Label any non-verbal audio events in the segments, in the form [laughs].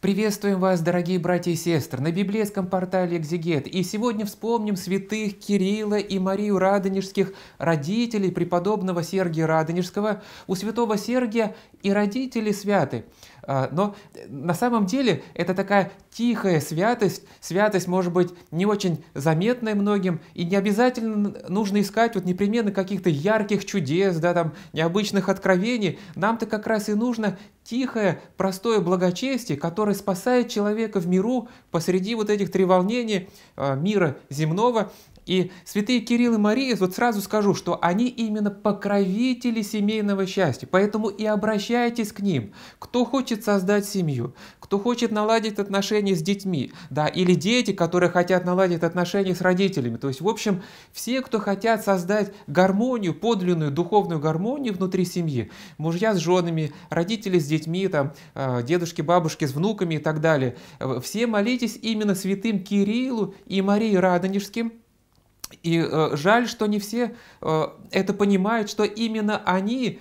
Приветствуем вас, дорогие братья и сестры, на библейском портале «Экзегет». И сегодня вспомним святых Кирилла и Марию Радонежских, родителей преподобного Сергия Радонежского. У святого Сергия и родители святы. А, но э, на самом деле это такая тихая святость, святость может быть не очень заметная многим, и не обязательно нужно искать вот непременно каких-то ярких чудес, да, там, необычных откровений. Нам-то как раз и нужно тихое, простое благочестие, которое спасает человека в миру посреди вот этих треволнений а, мира земного, и святые Кирилл и Мария, вот сразу скажу, что они именно покровители семейного счастья, поэтому и обращайтесь к ним. Кто хочет создать семью, кто хочет наладить отношения с детьми, да, или дети, которые хотят наладить отношения с родителями. То есть, в общем, все, кто хотят создать гармонию, подлинную духовную гармонию внутри семьи, мужья с женами, родители с детьми, там, э, дедушки, бабушки с внуками и так далее, э, все молитесь именно святым Кириллу и Марии Радонежским, и э, жаль, что не все э, это понимают, что именно они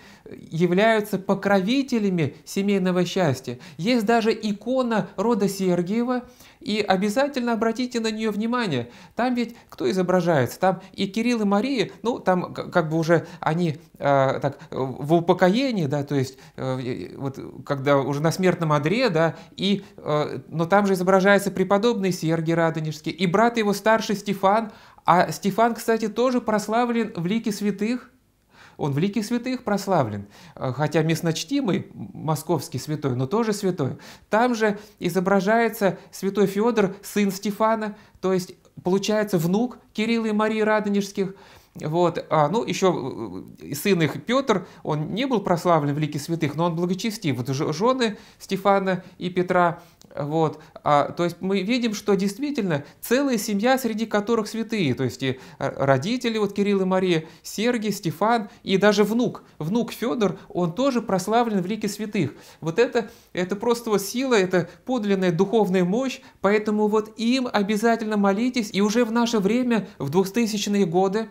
являются покровителями семейного счастья. Есть даже икона рода Сергиева, и обязательно обратите на нее внимание. Там ведь кто изображается? Там и Кирилл, и Мария, ну, там как бы уже они э, так в упокоении, да, то есть э, вот когда уже на смертном одре, да, и, э, но там же изображается преподобный Сергий Радонежский, и брат его старший Стефан, а Стефан, кстати, тоже прославлен в лике святых. Он в лике святых прославлен, э, хотя местночтимый московский святой, но тоже святой. Там же изображается святой Федор, сын Стефана, то есть получается внук Кирилла и Марии Радонежских. Вот, а, ну, еще э, э, сын их Петр, он не был прославлен в лике святых, но он благочестив. Вот жены Стефана и Петра вот. А, то есть мы видим, что действительно целая семья, среди которых святые, то есть и э, родители, вот Кирилл и Мария, Сергий, Стефан и даже внук, внук Федор, он тоже прославлен в лике святых. Вот это, это просто вот сила, это подлинная духовная мощь, поэтому вот им обязательно молитесь. И уже в наше время, в 2000-е годы,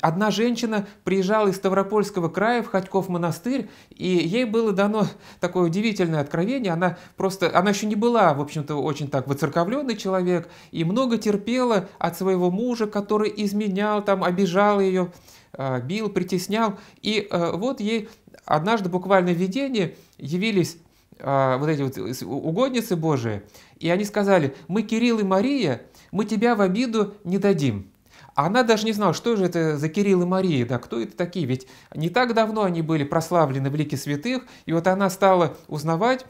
одна женщина приезжала из Ставропольского края в Ходьков монастырь, и ей было дано такое удивительное откровение, она просто, она еще не была была, в общем-то, очень так выцерковленный человек и много терпела от своего мужа, который изменял, там, обижал ее, а, бил, притеснял. И э, вот ей однажды буквально в видении явились а, вот эти вот угодницы Божии, и они сказали, мы Кирилл и Мария, мы тебя в обиду не дадим. Она даже не знала, что же это за Кирилл и Мария, да, кто это такие, ведь не так давно они были прославлены в лике святых, и вот она стала узнавать,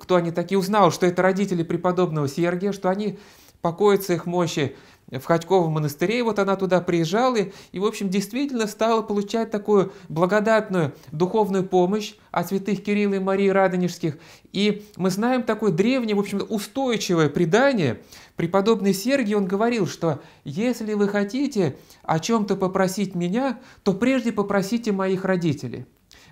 кто они такие, узнал, что это родители преподобного Сергия, что они покоятся их мощи в Ходьковом монастыре, и вот она туда приезжала, и, и, в общем, действительно стала получать такую благодатную духовную помощь от святых Кирилла и Марии Радонежских. И мы знаем такое древнее, в общем устойчивое предание. Преподобный Сергий, он говорил, что «если вы хотите о чем-то попросить меня, то прежде попросите моих родителей».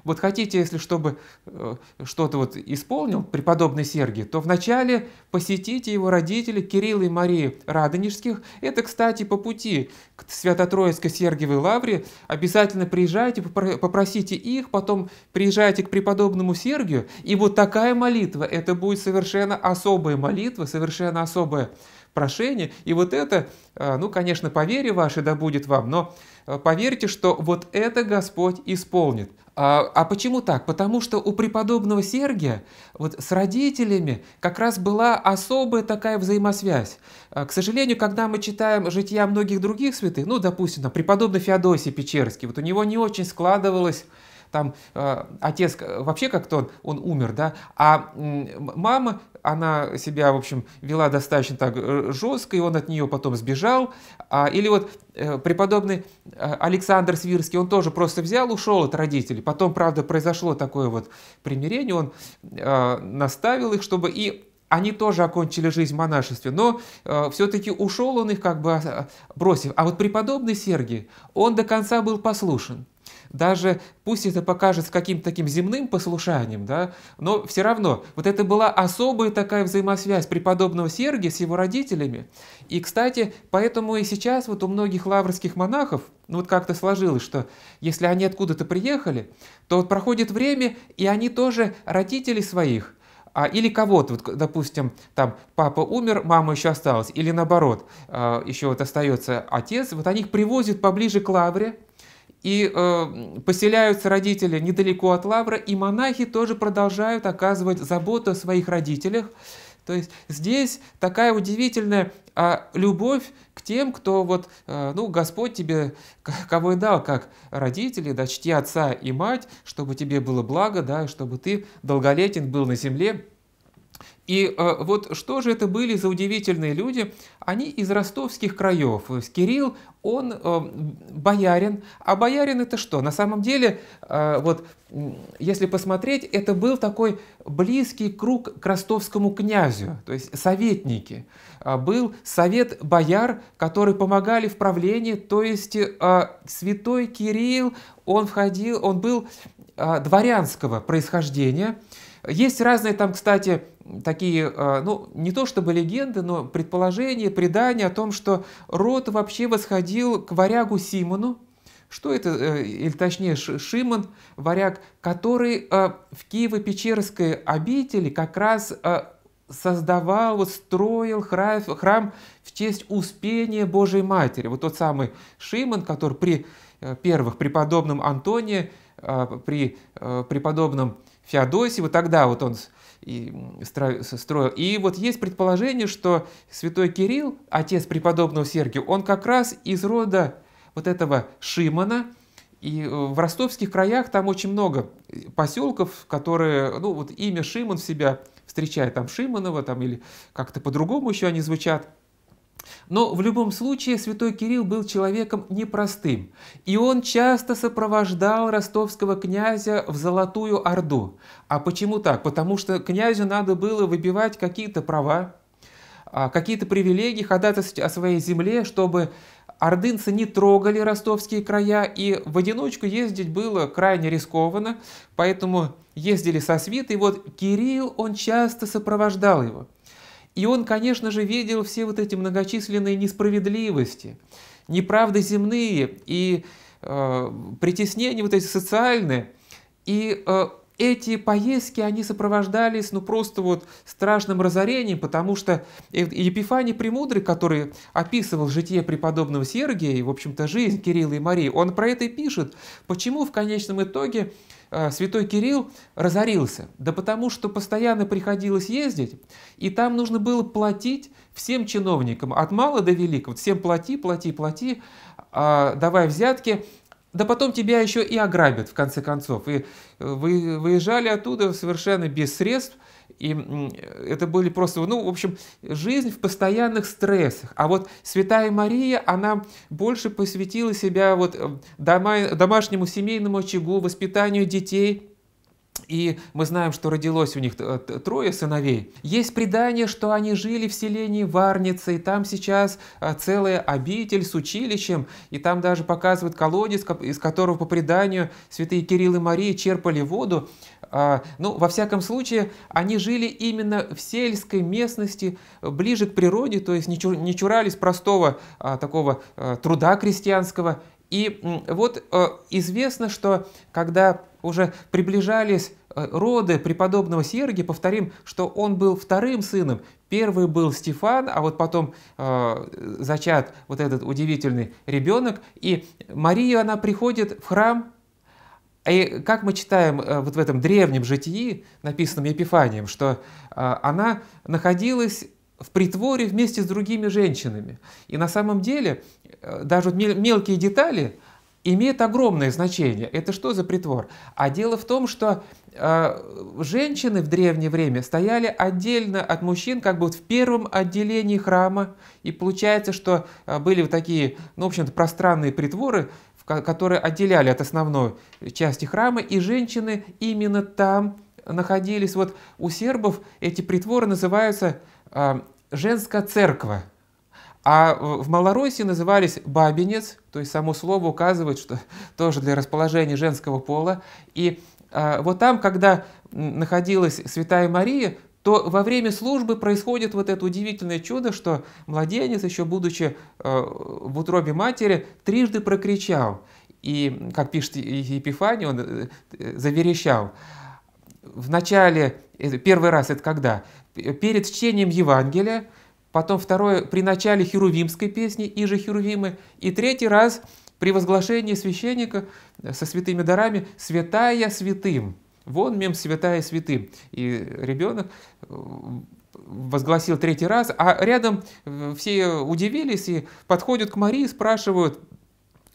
Вот хотите, если чтобы э, что-то вот исполнил преподобный Сергий, то вначале посетите его родителей Кирилла и Марии Радонежских. Это, кстати, по пути к Свято-Троицкой Сергиевой лавре. Обязательно приезжайте, попросите их, потом приезжайте к преподобному Сергию. И вот такая молитва, это будет совершенно особая молитва, совершенно особая прошение. И вот это, э, ну, конечно, по вере вашей да будет вам, но э, поверьте, что вот это Господь исполнит. А, а почему так? Потому что у преподобного Сергия вот с родителями как раз была особая такая взаимосвязь. А, к сожалению, когда мы читаем жития многих других святых, ну, допустим, там, преподобный Феодосий Печерский, вот у него не очень складывалось там э, отец э, вообще как-то он, он умер, да, а мама, она себя, в общем, вела достаточно так э, жестко, и он от нее потом сбежал. А, или вот э, преподобный э, Александр Свирский, он тоже просто взял, ушел от родителей. Потом, правда, произошло такое вот примирение, он э, наставил их, чтобы и они тоже окончили жизнь в монашестве, но э, все-таки ушел он их как бы а, бросив. А вот преподобный Сергий, он до конца был послушен даже пусть это покажется каким-то таким земным послушанием, да, но все равно вот это была особая такая взаимосвязь преподобного Сергия с его родителями. И, кстати, поэтому и сейчас вот у многих лаврских монахов, ну вот как-то сложилось, что если они откуда-то приехали, то вот проходит время, и они тоже родителей своих а, или кого-то, вот, допустим, там папа умер, мама еще осталась, или наоборот, а, еще вот остается отец, вот они их привозят поближе к лавре, и э, поселяются родители недалеко от Лавра, и монахи тоже продолжают оказывать заботу о своих родителях. То есть здесь такая удивительная а, любовь к тем, кто вот, а, ну, Господь тебе кого и дал, как родители, да, чти отца и мать, чтобы тебе было благо, да, и чтобы ты долголетен был на земле, и э, вот что же это были за удивительные люди? Они из ростовских краев. Кирилл, он э, боярин. А боярин это что? На самом деле, э, вот если посмотреть, это был такой близкий круг к ростовскому князю, то есть советники. А был совет бояр, которые помогали в правлении, то есть э, святой Кирилл, он входил, он был э, дворянского происхождения, есть разные там, кстати, такие, э, ну, не то чтобы легенды, но предположения, предания о том, что род вообще восходил к варягу Симону, что это, э, или точнее Шимон, варяг, который э, в Киево-Печерской обители как раз создавал, строил храм, в честь Успения Божьей Матери. Вот тот самый Шимон, который при первых преподобном Антоне, при преподобном Феодосию, тогда вот он и строил. И вот есть предположение, что святой Кирилл, отец преподобного Сергия, он как раз из рода вот этого Шимона, и э, в ростовских краях там очень много э, поселков, которые, ну вот имя Шимон в себя встречает, там Шимонова, там или как-то по-другому еще они звучат. Но в любом случае святой Кирилл был человеком непростым, и он часто сопровождал ростовского князя в Золотую Орду. А почему так? Потому что князю надо было выбивать какие-то права, а, какие-то привилегии, ходатайствовать о своей земле, чтобы ордынцы не трогали ростовские края, и в одиночку ездить было крайне рискованно, поэтому ездили со свитой, и вот Кирилл, он часто сопровождал его. И он, конечно же, видел все вот эти многочисленные несправедливости, неправды земные и э, притеснения вот эти социальные. И э, эти поездки, они сопровождались, ну, просто вот страшным разорением, потому что э, Епифаний Премудрый, который описывал житие преподобного Сергия, и, в общем-то, жизнь Кирилла и Марии, он про это и пишет, почему в конечном итоге э, святой Кирилл разорился. Да потому что постоянно приходилось ездить, и там нужно было платить всем чиновникам, от мала до великого, всем плати, плати, плати, а, давай взятки, да потом тебя еще и ограбят, в конце концов. И э, вы выезжали оттуда совершенно без средств, и это были просто, ну, в общем, жизнь в постоянных стрессах. А вот Святая Мария, она больше посвятила себя вот э, дома, домашнему семейному очагу, воспитанию детей – и мы знаем, что родилось у них э, трое сыновей. Есть предание, что они жили в селении Варница, и там сейчас э, целая обитель с училищем, и там даже показывают колодец, из которого по преданию святые Кирилл и Мария черпали воду. А, ну, во всяком случае, они жили именно в сельской местности, э, ближе к природе, то есть не чурались простого а, такого труда крестьянского. И вот известно, что когда уже приближались э, роды преподобного Сергия, повторим, что он был вторым сыном. Первый был Стефан, а вот потом э, зачат вот этот удивительный ребенок. И Мария, она приходит в храм, и как мы читаем э, вот в этом древнем житии, написанном Епифанием, что э, она находилась в притворе вместе с другими женщинами. И на самом деле, э, даже мелкие детали – имеет огромное значение. Это что за притвор? А дело в том, что э, женщины в древнее время стояли отдельно от мужчин, как бы вот в первом отделении храма, и получается, что э, были вот такие, ну, в общем-то, пространные притворы, которые отделяли от основной части храма, и женщины именно там находились. Вот у сербов эти притворы называются э, «женская церковь». А в Малороссии назывались бабенец, то есть само слово указывает, что [laughs] тоже для расположения женского пола. И э, вот там, когда находилась Святая Мария, то во время службы происходит вот это удивительное чудо, что младенец, еще будучи э, в утробе матери, трижды прокричал. И, как пишет Епифаний, он э, э, заверещал. В начале, э, первый раз это когда? Перед чтением Евангелия, потом второе при начале херувимской песни, и же херувимы, и третий раз при возглашении священника э, со святыми дарами «святая святым». Вон мем «святая святым». И ребенок э, возгласил третий раз, а рядом э, все удивились и подходят к Марии спрашивают,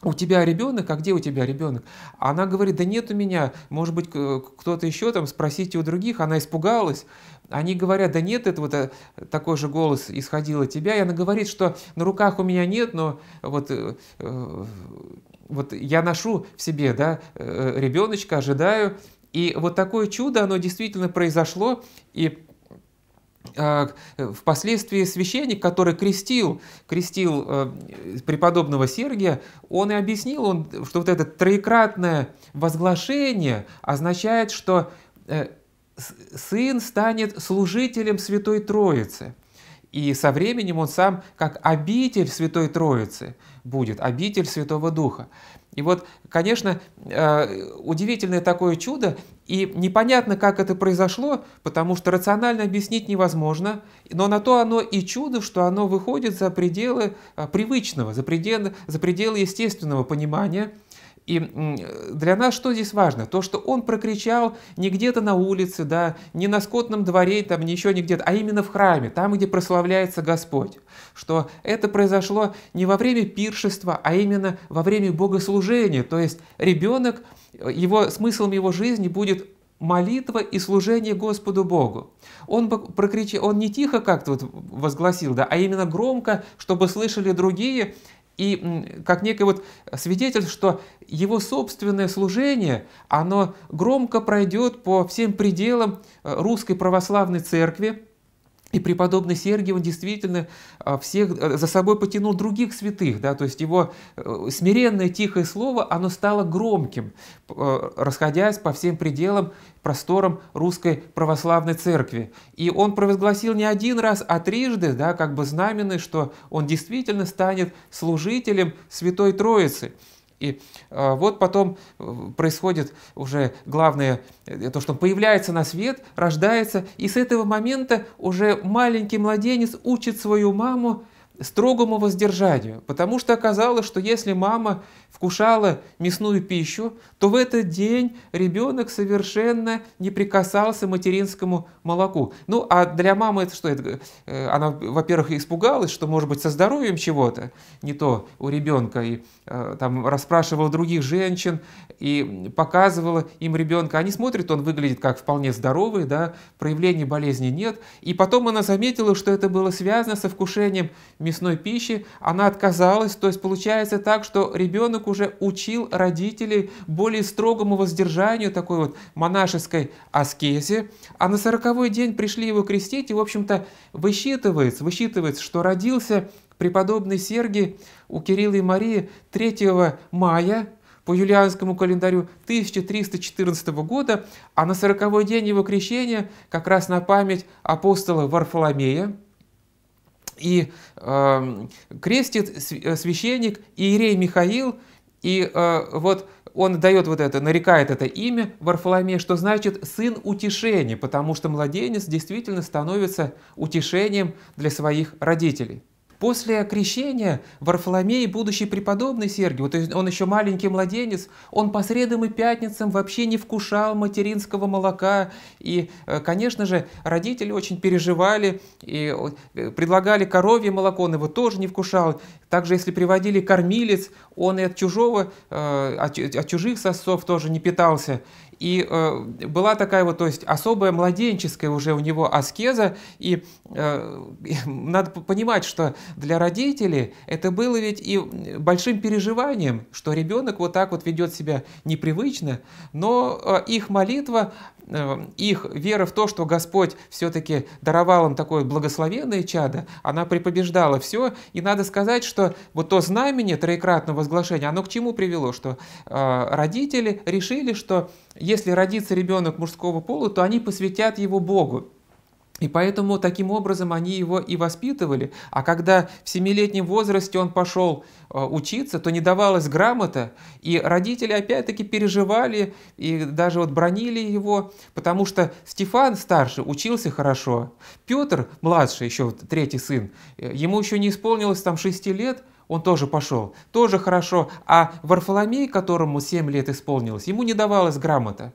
у тебя ребенок, а где у тебя ребенок? Она говорит, да нет у меня, может быть, кто-то еще там, спросите у других. Она испугалась. Они говорят, да нет, это вот э, такой же голос исходил от тебя. И она говорит, что на руках у меня нет, но вот, э, э, вот я ношу в себе, да, ребеночка, ожидаю. И вот такое чудо, оно действительно произошло. И Э, впоследствии священник, который крестил, крестил э, преподобного Сергия, он и объяснил, он, что вот это троекратное возглашение означает, что э, сын станет служителем Святой Троицы. И со временем он сам как обитель Святой Троицы будет, обитель Святого Духа. И вот, конечно, э, удивительное такое чудо, и непонятно, как это произошло, потому что рационально объяснить невозможно, но на то оно и чудо, что оно выходит за пределы э, привычного, за пределы, за пределы естественного понимания – и для нас что здесь важно? То, что он прокричал не где-то на улице, да, не на скотном дворе, там, не еще не а именно в храме, там, где прославляется Господь. Что это произошло не во время пиршества, а именно во время богослужения. То есть ребенок, его, смыслом его жизни будет молитва и служение Господу Богу. Он прокричал, он не тихо как-то вот возгласил, да, а именно громко, чтобы слышали другие, и как некий вот свидетель, что его собственное служение, оно громко пройдет по всем пределам э, русской православной церкви, и преподобный Сергий, он действительно а, всех, э, за собой потянул других святых, да, то есть его э, смиренное тихое слово, оно стало громким, э, расходясь по всем пределам, просторам русской православной церкви. И он провозгласил не один раз, а трижды, да, как бы знаменный, что он действительно станет служителем Святой Троицы. И а, вот потом э, происходит уже главное, э, то, что он появляется на свет, рождается, и с этого момента уже маленький младенец учит свою маму строгому воздержанию, потому что оказалось, что если мама вкушала мясную пищу, то в этот день ребенок совершенно не прикасался материнскому молоку. Ну, а для мамы это что? Э, она, во-первых, испугалась, что, может быть, со здоровьем чего-то не то у ребенка, и э, там расспрашивала других женщин, и показывала им ребенка. Они смотрят, он выглядит как вполне здоровый, да, проявлений болезни нет. И потом она заметила, что это было связано со вкушением мясной пищи, она отказалась. То есть получается так, что ребенок уже учил родителей более строгому воздержанию, такой вот монашеской аскезе. А на сороковой день пришли его крестить, и, в общем-то, высчитывается, высчитывается, что родился преподобный Сергий у Кирилла и Марии 3 мая по юлианскому календарю 1314 года, а на сороковой день его крещения, как раз на память апостола Варфоломея, и эм, э, крестит священник Иерей Михаил, и э, вот он дает вот это, нарекает это имя Варфоломея, что значит «сын утешения», потому что младенец действительно становится утешением для своих родителей. После крещения Варфоломей, будущий преподобный Сергий, то есть он еще маленький младенец, он по средам и пятницам вообще не вкушал материнского молока. И, э, конечно же, родители очень переживали и э, предлагали коровье молоко, он его тоже не вкушал. Также, если приводили кормилец, он и от чужого, э, от чужих сосцов тоже не питался. И э, была такая вот, то есть особая младенческая уже у него аскеза. И э, [laughs] надо понимать, что для родителей это было ведь и большим переживанием, что ребенок вот так вот ведет себя непривычно, но э, их молитва, э, их вера в то, что Господь все-таки даровал им такое благословенное чадо, она препобеждала все, и надо сказать, что вот то знамение троекратного возглашения, оно к чему привело, что э, родители решили, что если родится ребенок мужского пола, то они посвятят его Богу. И поэтому таким образом они его и воспитывали. А когда в семилетнем возрасте он пошел э, учиться, то не давалась грамота, и родители опять-таки переживали и даже вот бронили его, потому что Стефан старший учился хорошо, Петр младший, еще третий сын, э, ему еще не исполнилось там 6 лет, он тоже пошел, тоже хорошо, а Варфоломей, которому 7 лет исполнилось, ему не давалась грамота.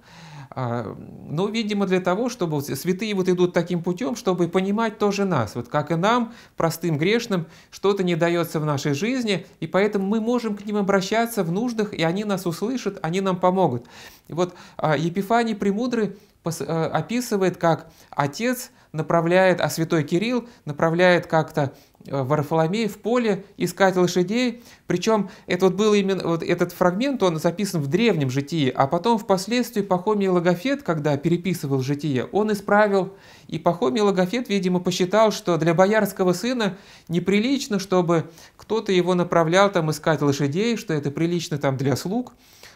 А, Но, ну, видимо, для того, чтобы святые вот идут таким путем, чтобы понимать тоже нас, вот как и нам, простым грешным, что-то не дается в нашей жизни, и поэтому мы можем к ним обращаться в нуждах, и они нас услышат, они нам помогут. И вот а, Епифаний Премудрый Э, описывает, как отец направляет, а святой Кирилл направляет как-то э, Варфоломей в поле искать лошадей. Причем это вот был именно вот этот фрагмент, он записан в древнем житии, а потом впоследствии Пахомий Логофет, когда переписывал житие, он исправил. И Пахомий Логофет, видимо, посчитал, что для боярского сына неприлично, чтобы кто-то его направлял там искать лошадей, что это прилично там для слуг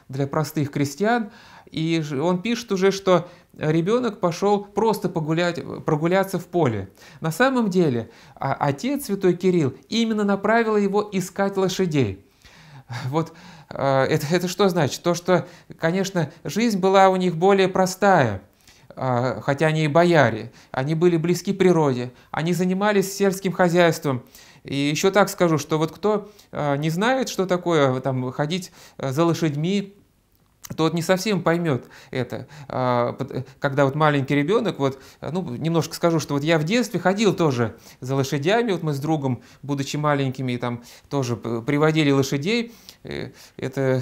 для простых крестьян. И он пишет уже, что ребенок пошел просто погулять, прогуляться в поле. На самом деле, а, отец святой Кирилл именно направил его искать лошадей. Вот а, это, это что значит? То, что, конечно, жизнь была у них более простая, а, хотя они и бояре, они были близки природе, они занимались сельским хозяйством, и еще так скажу, что вот кто а, не знает, что такое там, ходить э, за лошадьми, то вот не совсем поймет это. А, когда вот маленький ребенок, вот, а, ну, немножко скажу, что вот я в детстве ходил тоже за лошадями, вот мы с другом, будучи маленькими, там тоже приводили лошадей. Э, это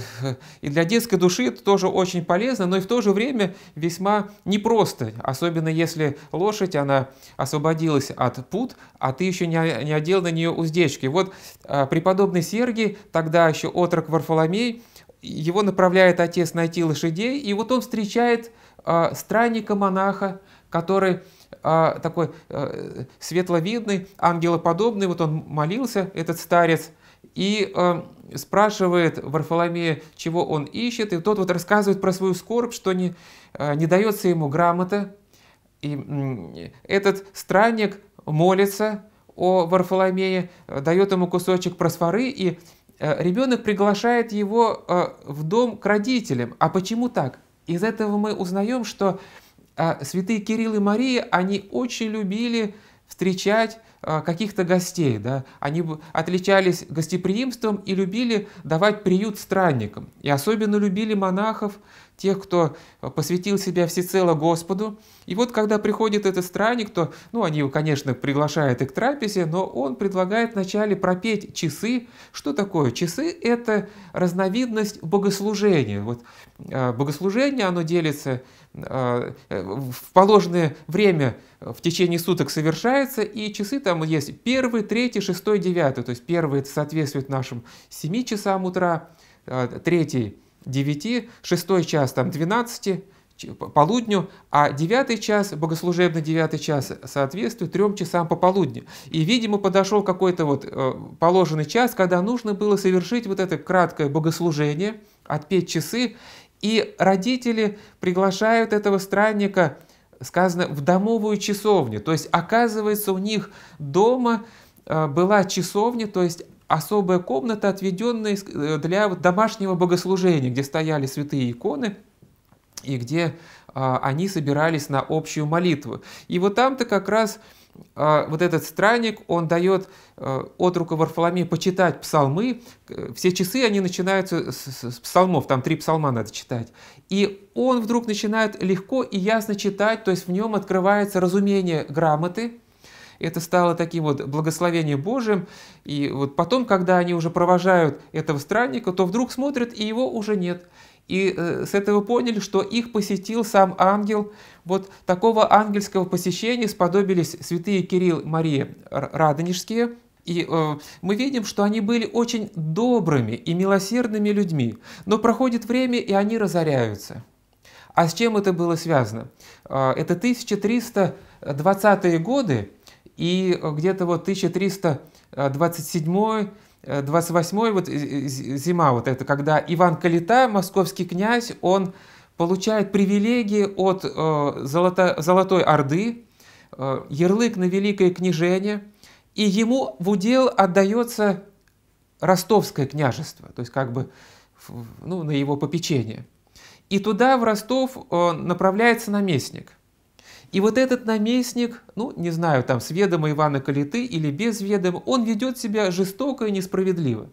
и для детской души это тоже очень полезно, но и в то же время весьма непросто, особенно если лошадь, она освободилась от пут, а ты еще не, не одел на нее уздечки. Вот а, преподобный Сергий, тогда еще отрок Варфоломей, его направляет отец найти лошадей, и вот он встречает э, а, странника-монаха, который э, такой э, светловидный, ангелоподобный, вот он молился, этот старец, и э, спрашивает Варфоломея, чего он ищет, и тот вот рассказывает про свою скорбь, что не, э, не дается ему грамота, и э, этот странник молится о Варфоломее, дает ему кусочек просфоры, и Э, ребенок приглашает его э, в дом к родителям. А почему так? Из этого мы узнаем, что э, святые Кирилл и Мария, они очень любили встречать каких-то гостей. Да? Они отличались гостеприимством и любили давать приют странникам. И особенно любили монахов, тех, кто э, посвятил себя всецело Господу. И вот когда приходит этот странник, то, ну, они его, конечно, приглашают и к трапезе, но он предлагает вначале пропеть часы. Что такое? Часы – это разновидность богослужения. Вот э, богослужение, оно делится э, в положенное время в течение суток совершается, и часы там есть первый, третий, шестой, девятый. То есть первый соответствует нашим семи часам утра, третий – 9, шестой час там 12, полудню, а девятый час, богослужебный девятый час, соответствует трем часам по полудню. И, видимо, подошел какой-то вот э, положенный час, когда нужно было совершить вот это краткое богослужение, отпеть часы, и родители приглашают этого странника, сказано, в домовую часовню. То есть, оказывается, у них дома э, была часовня, то есть особая комната, отведенная э, для домашнего богослужения, где стояли святые иконы и где а, они собирались на общую молитву. И вот там-то как раз а, вот этот странник, он дает э, от отруку Варфоломея почитать псалмы. Все часы, они начинаются с псалмов, там три псалма надо читать. И он вдруг начинает легко и ясно читать, то есть в нем открывается разумение грамоты, это стало таким вот благословением Божьим. И вот потом, когда они уже провожают этого странника, то вдруг смотрят, и его уже нет. И э, с этого поняли, что их посетил сам ангел. Вот такого ангельского посещения сподобились святые Кирилл и Мария Радонежские. И э, мы видим, что они были очень добрыми и милосердными людьми. Но проходит время, и они разоряются. А с чем это было связано? А, это 1320-е годы, и э, где-то вот 1327 28 э, вот э, зима вот это, когда Иван Калита, московский князь, он получает привилегии от э, золото, Золотой Орды, э, ярлык на Великое княжение, и ему в удел отдается Ростовское княжество, то есть как бы ну, на его попечение. И туда, в Ростов, направляется наместник – и вот этот наместник, ну, не знаю, там, с ведома Ивана Калиты или без ведома, он ведет себя жестоко и несправедливо.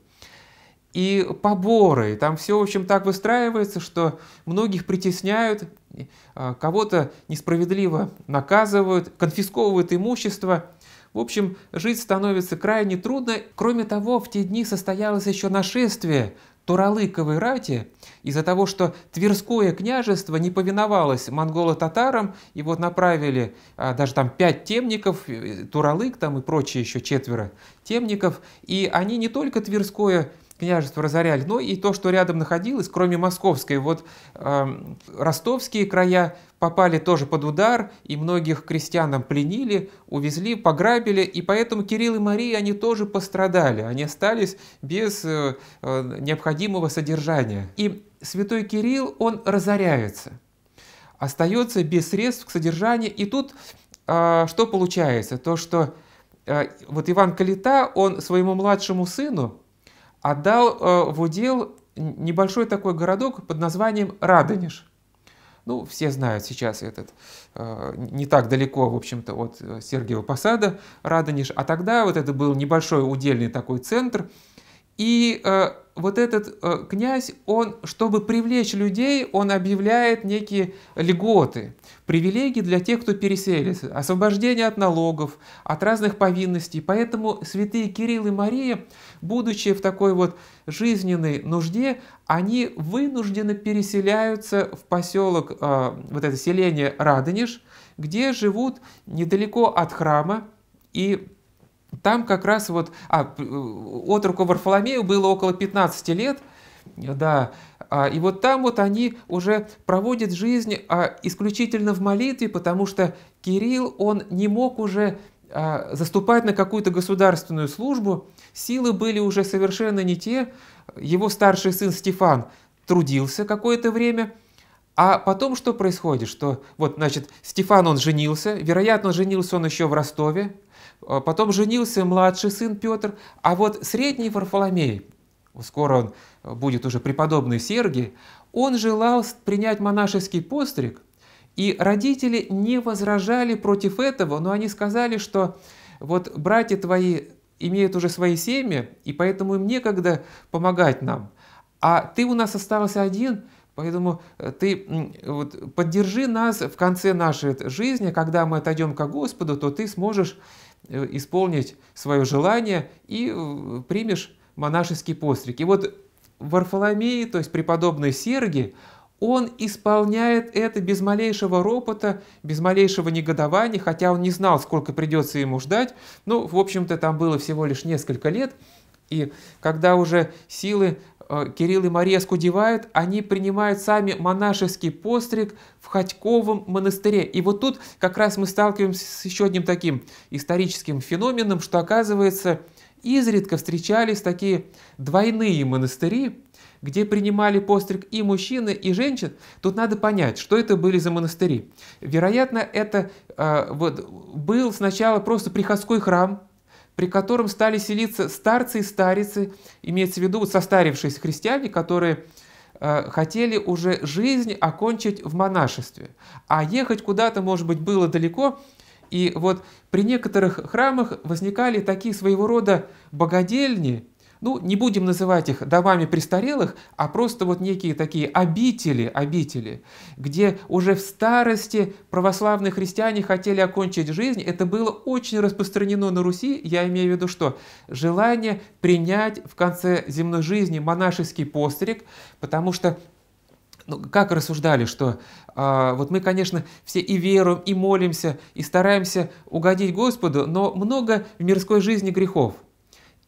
И поборы, и там все, в общем, так выстраивается, что многих притесняют, э, кого-то несправедливо наказывают, конфисковывают имущество – в общем, жить становится крайне трудно. Кроме того, в те дни состоялось еще нашествие Туралыковой рати из-за того, что Тверское княжество не повиновалось монголо-татарам, и вот направили а, даже там пять темников, э, Туралык там и прочие еще четверо темников, и они не только Тверское княжество разоряли. Ну и то, что рядом находилось, кроме московской, вот э, ростовские края попали тоже под удар, и многих крестьянам пленили, увезли, пограбили, и поэтому Кирилл и Мария, они тоже пострадали, они остались без э, э, необходимого содержания. И святой Кирилл, он разоряется, остается без средств к содержанию, и тут э, что получается? То, что э, вот Иван Калита, он своему младшему сыну, отдал э, в удел небольшой такой городок под названием Радонеж. Ну, все знают сейчас этот, э, не так далеко, в общем-то, от э, Сергиева Посада, Радонеж. А тогда вот это был небольшой удельный такой центр. И вот этот э, князь, он, чтобы привлечь людей, он объявляет некие льготы, привилегии для тех, кто переселится, освобождение от налогов, от разных повинностей. Поэтому святые Кирилл и Мария, будучи в такой вот жизненной нужде, они вынуждены переселяются в поселок, э, вот это селение Радонеж, где живут недалеко от храма и там как раз вот а, э, отруку Варфоломею было около 15 лет, да, а, и вот там вот они уже проводят жизнь а, исключительно в молитве, потому что Кирилл, он не мог уже а, заступать на какую-то государственную службу, силы были уже совершенно не те, его старший сын Стефан трудился какое-то время, а потом что происходит? Что вот, значит, Стефан, он женился, вероятно, женился он еще в Ростове, а потом женился младший сын Петр, а вот средний Варфоломей, скоро он э, будет уже преподобный Сергий, он желал принять монашеский постриг, и родители не возражали против этого, но они сказали, что вот братья твои имеют уже свои семьи, и поэтому им некогда помогать нам. А ты у нас остался один, Поэтому э, ты вот, поддержи нас в конце нашей жизни, когда мы отойдем к Господу, то ты сможешь э, исполнить свое желание и э, примешь монашеский постриг. И вот Варфоломей, то есть преподобный Сергий, он исполняет это без малейшего ропота, без малейшего негодования, хотя он не знал, сколько придется ему ждать. Ну, в общем-то, там было всего лишь несколько лет. И когда уже силы Э, Кирилл и Мария Скудевают, они принимают сами монашеский постриг в Ходьковом монастыре. И вот тут как раз мы сталкиваемся с еще одним таким историческим феноменом, что оказывается изредка встречались такие двойные монастыри, где принимали постриг и мужчины, и женщин, тут надо понять, что это были за монастыри. Вероятно, это э, вот, был сначала просто приходской храм, при котором стали селиться старцы и старицы, имеется в виду вот состарившиеся христиане, которые э, хотели уже жизнь окончить в монашестве. А ехать куда-то, может быть, было далеко, и вот при некоторых храмах возникали такие своего рода богадельни, ну, не будем называть их домами престарелых, а просто вот некие такие обители, обители, где уже в старости православные христиане хотели окончить жизнь. Это было очень распространено на Руси, я имею в виду что? Желание принять в конце земной жизни монашеский постриг, потому что ну, как рассуждали, что э, вот мы, конечно, все и веруем, и молимся, и стараемся угодить Господу, но много в мирской жизни грехов –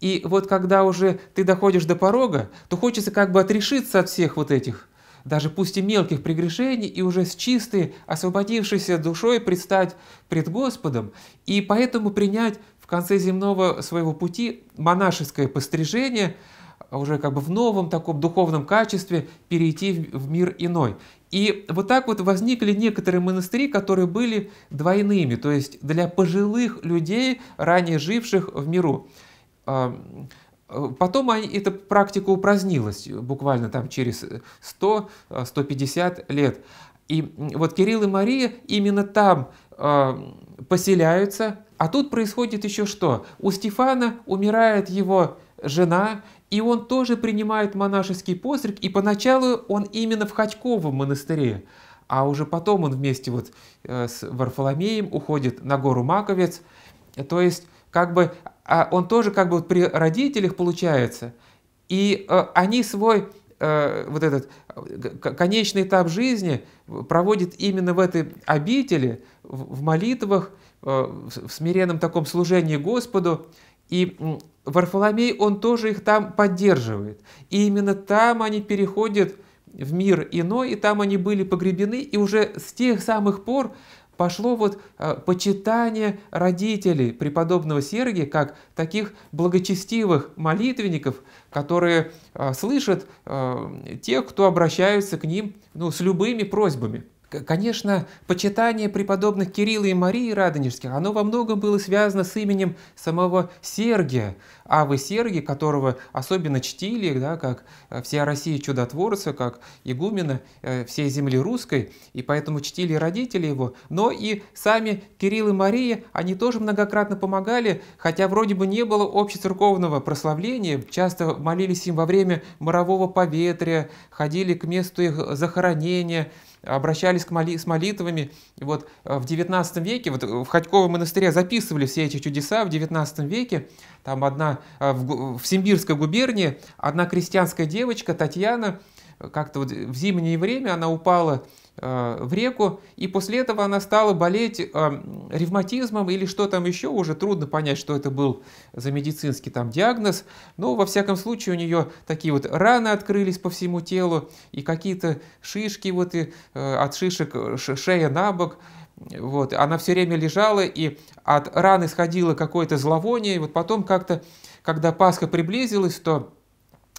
и вот когда уже ты доходишь до порога, то хочется как бы отрешиться от всех вот этих, даже пусть и мелких прегрешений, и уже с чистой, освободившейся душой предстать пред Господом, и поэтому принять в конце земного своего пути монашеское пострижение, а уже как бы в новом таком духовном качестве перейти в мир иной. И вот так вот возникли некоторые монастыри, которые были двойными, то есть для пожилых людей, ранее живших в миру. Э, потом эта практика упразднилась э, буквально там через 100-150 э, лет. И вот Кирилл и Мария именно там поселяются. А тут происходит еще что? У Стефана умирает его жена, и он тоже принимает монашеский постриг, и поначалу он именно в Ходьковом монастыре, а уже потом он вместе вот с Варфоломеем уходит на гору Маковец, то есть как бы а он тоже как бы при родителях получается. И э, они свой э, вот этот конечный этап жизни проводит именно в этой обители, в молитвах, э, в смиренном таком служении Господу. И Варфоломей, он тоже их там поддерживает. И именно там они переходят в мир иной, и там они были погребены, и уже с тех самых пор пошло вот а, почитание родителей преподобного Сергия как таких благочестивых молитвенников, которые а, слышат а, тех, кто обращаются к ним ну, с любыми просьбами. Конечно, почитание преподобных Кирилла и Марии Радонежских, оно во многом было связано с именем самого Сергия, Авы Сергия, которого особенно чтили, да, как э, вся Россия чудотворца, как игумена э, всей земли русской, и поэтому чтили родители его. Но и сами Кирилл и Мария, они тоже многократно помогали, хотя вроде бы не было общецерковного прославления, часто молились им во время морового поветрия, ходили к месту их захоронения, обращались к моли, с молитвами. И вот э, в 19 веке, вот э, в Ходьковом монастыре записывали все эти чудеса в 19 веке. Там одна, э, в, в Симбирской губернии, одна крестьянская девочка, Татьяна, как-то вот в зимнее время она упала э, в реку, и после этого она стала болеть э, ревматизмом или что там еще, уже трудно понять, что это был за медицинский там диагноз, но во всяком случае у нее такие вот раны открылись по всему телу, и какие-то шишки вот и э, от шишек шея на бок, вот, она все время лежала, и от раны сходило какое-то зловоние, и вот потом как-то, когда Пасха приблизилась, то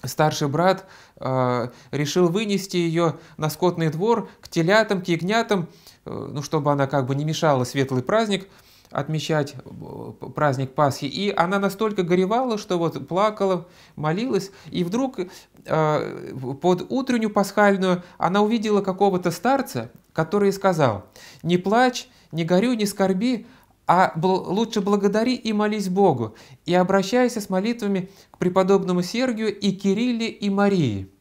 старший брат э, решил вынести ее на скотный двор к телятам, к ягнятам, э, ну, чтобы она как бы не мешала светлый праздник отмечать э, праздник Пасхи. И она настолько горевала, что вот плакала, молилась. И вдруг э, под утреннюю пасхальную она увидела какого-то старца, который сказал, «Не плачь, не горюй, не скорби, а лучше благодари и молись Богу, и обращайся с молитвами к преподобному Сергию и Кирилле и Марии».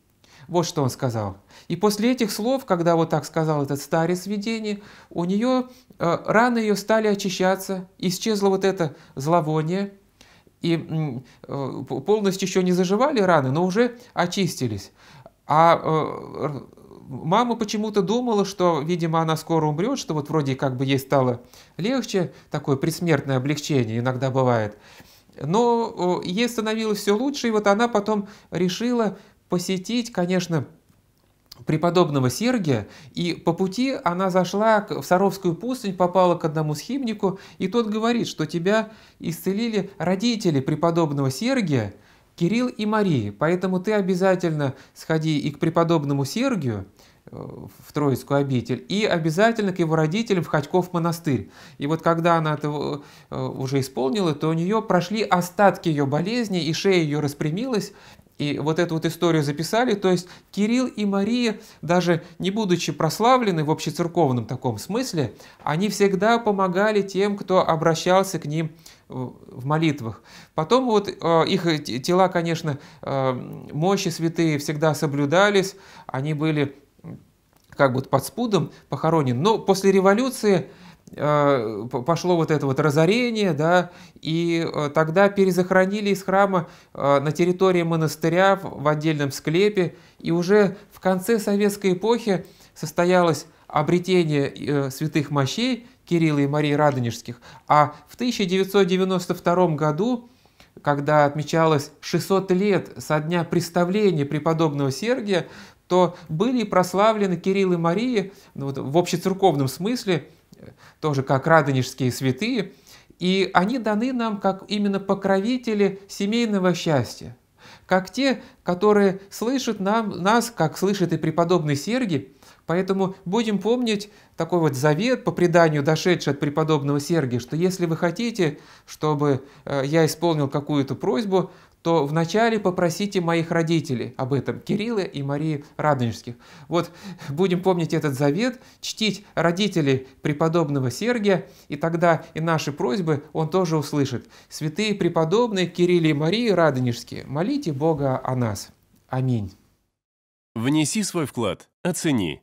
Вот что он сказал. И после этих слов, когда вот так сказал этот старец видение, у нее э, раны ее стали очищаться, исчезло вот это зловоние, и э, полностью еще не заживали раны, но уже очистились. А э, мама почему-то думала, что, видимо, она скоро умрет, что вот вроде как бы ей стало легче, такое предсмертное облегчение иногда бывает. Но ей становилось все лучше, и вот она потом решила посетить, конечно, преподобного Сергия, и по пути она зашла в Саровскую пустынь, попала к одному схимнику, и тот говорит, что тебя исцелили родители преподобного Сергия, Кирилл и Мария, поэтому ты обязательно сходи и к преподобному Сергию, э, в Троицкую обитель, и обязательно к его родителям в Ходьков монастырь. И вот когда она это э, уже исполнила, то у нее прошли остатки ее болезни, и шея ее распрямилась, и вот эту вот историю записали, то есть Кирилл и Мария, даже не будучи прославлены в общецерковном таком смысле, они всегда помогали тем, кто обращался к ним в молитвах. Потом вот э, их э, тела, конечно, э, мощи святые всегда соблюдались, они были как бы под спудом похоронены. Но после революции пошло вот это вот разорение, да, и тогда перезахоронили из храма на территории монастыря в отдельном склепе, и уже в конце советской эпохи состоялось обретение святых мощей Кирилла и Марии Радонежских. А в 1992 году, когда отмечалось 600 лет со дня представления преподобного Сергия, то были прославлены Кирилл и Мария ну, вот, в общецерковном смысле, тоже как радонежские святые, и они даны нам как именно покровители семейного счастья, как те, которые слышат нам, нас, как слышит и преподобный Сергий, Поэтому будем помнить такой вот завет по преданию, дошедший от преподобного Сергия, что если вы хотите, чтобы э, я исполнил какую-то просьбу, то вначале попросите моих родителей об этом, Кирилла и Марии Радонежских. Вот будем помнить этот завет, чтить родителей преподобного Сергия, и тогда и наши просьбы он тоже услышит. Святые преподобные Кирилл и Марии Радонежские, молите Бога о нас. Аминь. Внеси свой вклад, оцени